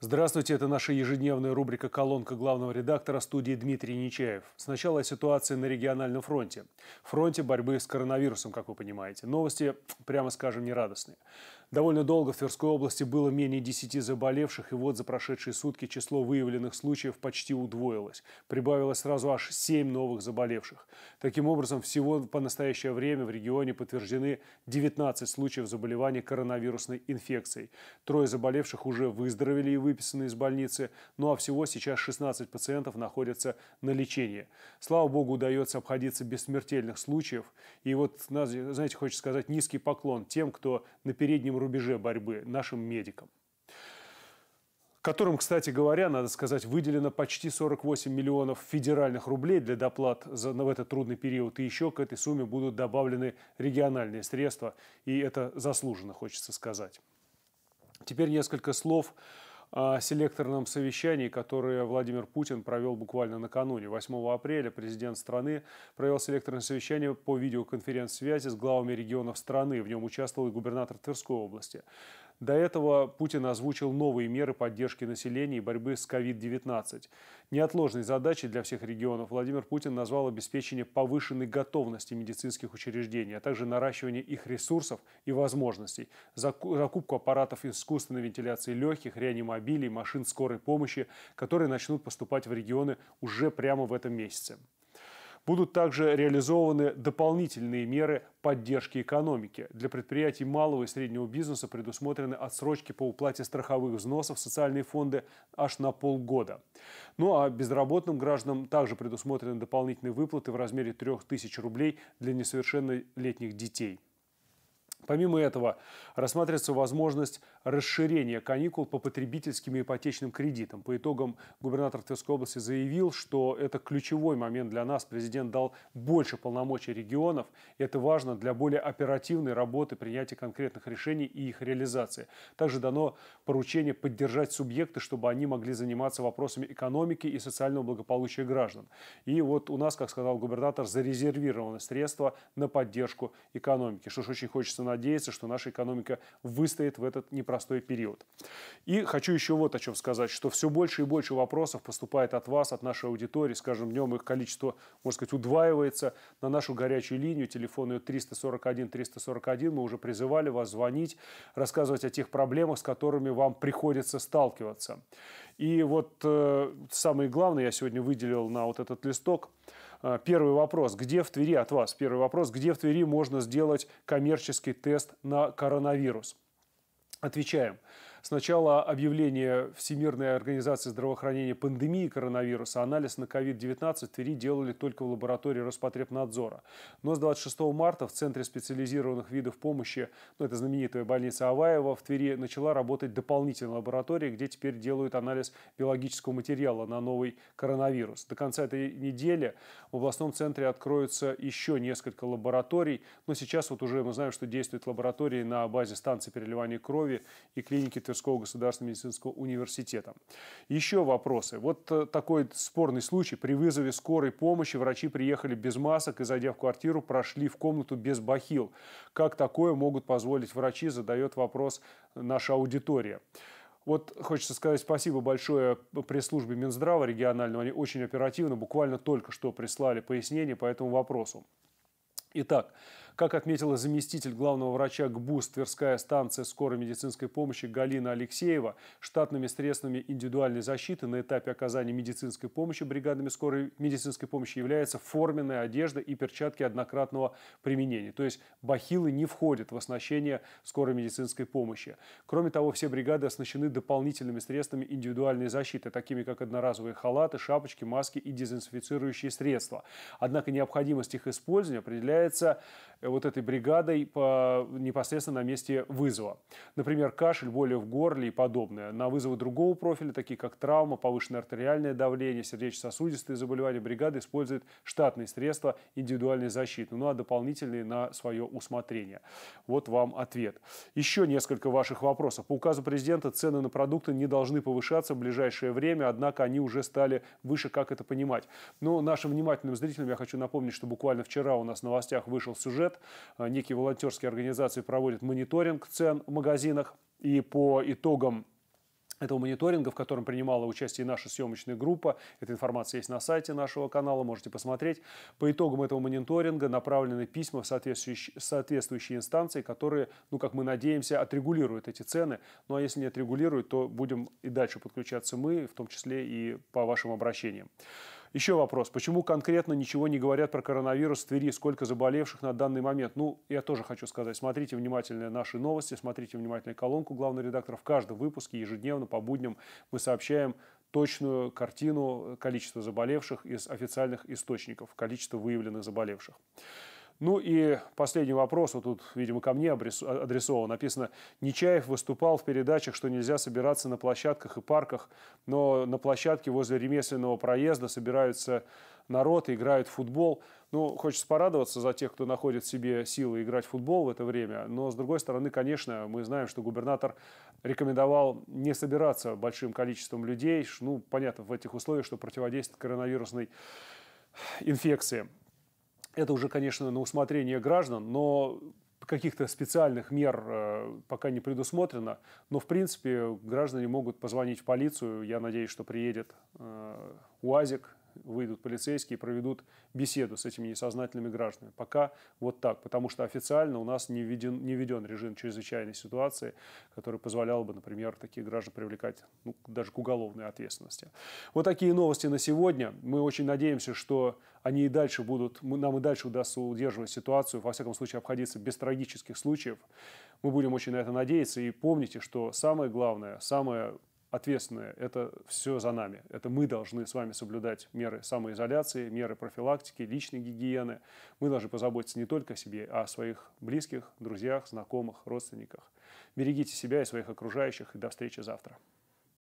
Здравствуйте, это наша ежедневная рубрика «Колонка» главного редактора студии Дмитрий Нечаев. Сначала о ситуации на региональном фронте. Фронте борьбы с коронавирусом, как вы понимаете. Новости, прямо скажем, нерадостные. Довольно долго в Тверской области было менее 10 заболевших, и вот за прошедшие сутки число выявленных случаев почти удвоилось. Прибавилось сразу аж 7 новых заболевших. Таким образом, всего по настоящее время в регионе подтверждены 19 случаев заболевания коронавирусной инфекцией. Трое заболевших уже выздоровели и выписаны из больницы, ну а всего сейчас 16 пациентов находятся на лечении. Слава богу, удается обходиться без смертельных случаев. И вот, знаете, хочется сказать низкий поклон тем, кто на переднем рубеже борьбы, нашим медикам которым, кстати говоря, надо сказать, выделено почти 48 миллионов федеральных рублей для доплат за, в этот трудный период. И еще к этой сумме будут добавлены региональные средства. И это заслуженно, хочется сказать. Теперь несколько слов селекторном совещании, которое Владимир Путин провел буквально накануне. 8 апреля президент страны провел селекторное совещание по видеоконференц-связи с главами регионов страны. В нем участвовал и губернатор Тверской области. До этого Путин озвучил новые меры поддержки населения и борьбы с COVID-19. Неотложной задачей для всех регионов Владимир Путин назвал обеспечение повышенной готовности медицинских учреждений, а также наращивание их ресурсов и возможностей, закупку аппаратов искусственной вентиляции легких, реанимобилей, машин скорой помощи, которые начнут поступать в регионы уже прямо в этом месяце. Будут также реализованы дополнительные меры поддержки экономики. Для предприятий малого и среднего бизнеса предусмотрены отсрочки по уплате страховых взносов в социальные фонды аж на полгода. Ну а безработным гражданам также предусмотрены дополнительные выплаты в размере 3000 рублей для несовершеннолетних детей – Помимо этого, рассматривается возможность расширения каникул по потребительским и ипотечным кредитам. По итогам губернатор Тверской области заявил, что это ключевой момент для нас. Президент дал больше полномочий регионов. и Это важно для более оперативной работы принятия конкретных решений и их реализации. Также дано поручение поддержать субъекты, чтобы они могли заниматься вопросами экономики и социального благополучия граждан. И вот у нас, как сказал губернатор, зарезервированы средства на поддержку экономики. Что ж, очень хочется надеяться, что наша экономика выстоит в этот непростой период. И хочу еще вот о чем сказать, что все больше и больше вопросов поступает от вас, от нашей аудитории. С каждым днем их количество, можно сказать, удваивается. На нашу горячую линию, телефонную 341-341, мы уже призывали вас звонить, рассказывать о тех проблемах, с которыми вам приходится сталкиваться. И вот э, самое главное я сегодня выделил на вот этот листок – а, первый вопрос. Где в Твери от вас? Первый вопрос. Где в Твери можно сделать коммерческий тест на коронавирус? Отвечаем сначала объявление Всемирной организации здравоохранения пандемии коронавируса анализ на COVID-19 в Твери делали только в лаборатории Роспотребнадзора. Но с 26 марта в Центре специализированных видов помощи, ну это знаменитая больница Аваева, в Твери начала работать дополнительная лаборатория, где теперь делают анализ биологического материала на новый коронавирус. До конца этой недели в областном центре откроются еще несколько лабораторий, но сейчас вот уже мы знаем, что действуют лаборатории на базе станции переливания крови и клиники Тверского государственного медицинского университета. Еще вопросы. Вот э, такой спорный случай. При вызове скорой помощи врачи приехали без масок и, зайдя в квартиру, прошли в комнату без бахил. Как такое могут позволить врачи, задает вопрос наша аудитория. Вот хочется сказать спасибо большое пресс-службе Минздрава регионального. Они очень оперативно, буквально только что прислали пояснение по этому вопросу. Итак, как отметила заместитель главного врача ГБУС Тверская станция скорой медицинской помощи Галина Алексеева, штатными средствами индивидуальной защиты на этапе оказания медицинской помощи бригадами скорой медицинской помощи является форменная одежда и перчатки однократного применения. То есть бахилы не входят в оснащение скорой медицинской помощи. Кроме того, все бригады оснащены дополнительными средствами индивидуальной защиты, такими как одноразовые халаты, шапочки, маски и дезинфицирующие средства. Однако необходимость их использования определяется э, вот этой бригадой по, непосредственно на месте вызова. Например, кашель, боли в горле и подобное. На вызовы другого профиля, такие как травма, повышенное артериальное давление, сердечно-сосудистые заболевания, бригада использует штатные средства индивидуальной защиты, ну а дополнительные на свое усмотрение. Вот вам ответ. Еще несколько ваших вопросов. По указу президента цены на продукты не должны повышаться в ближайшее время, однако они уже стали выше, как это понимать. Но ну, нашим внимательным зрителям я хочу напомнить, что буквально вчера у нас в новостях вышел сюжет Э, некие волонтерские организации проводят мониторинг цен в магазинах. И по итогам этого мониторинга, в котором принимала участие наша съемочная группа. Эта информация есть на сайте нашего канала, можете посмотреть. По итогам этого мониторинга направлены письма в соответствующие, соответствующие инстанции, которые, ну, как мы надеемся, отрегулируют эти цены. Ну, а если не отрегулируют, то будем и дальше подключаться мы, в том числе и по вашим обращениям. Еще вопрос. Почему конкретно ничего не говорят про коронавирус в Твери? Сколько заболевших на данный момент? Ну, я тоже хочу сказать. Смотрите внимательно наши новости, смотрите внимательно колонку главного редактора. В каждом выпуске ежедневно по будням мы сообщаем точную картину количества заболевших из официальных источников, количество выявленных заболевших. Ну и последний вопрос, вот тут, видимо, ко мне а, адресован. Написано, Нечаев выступал в передачах, что нельзя собираться на площадках и парках, но на площадке возле ремесленного проезда собираются народ, играют в футбол. Ну, хочется порадоваться за тех, кто находит в себе силы играть в футбол в это время. Но, с другой стороны, конечно, мы знаем, что губернатор рекомендовал не собираться большим количеством людей. Ну, понятно, в этих условиях, что противодействует коронавирусной инфекции. Это уже, конечно, на усмотрение граждан, но каких-то специальных мер э, пока не предусмотрено. Но, в принципе, граждане могут позвонить в полицию. Я надеюсь, что приедет э, УАЗик, выйдут полицейские и проведут беседу с этими несознательными гражданами. Пока вот так, потому что официально у нас не введен, не введен режим чрезвычайной ситуации, который позволял бы, например, таких граждан привлекать ну, даже к уголовной ответственности. Вот такие новости на сегодня. Мы очень надеемся, что они и дальше будут, нам и дальше удастся удерживать ситуацию, во всяком случае обходиться без трагических случаев. Мы будем очень на это надеяться. И помните, что самое главное, самое ответственное, это все за нами. Это мы должны с вами соблюдать меры самоизоляции, меры профилактики, личной гигиены. Мы должны позаботиться не только о себе, а о своих близких, друзьях, знакомых, родственниках. Берегите себя и своих окружающих, и до встречи завтра.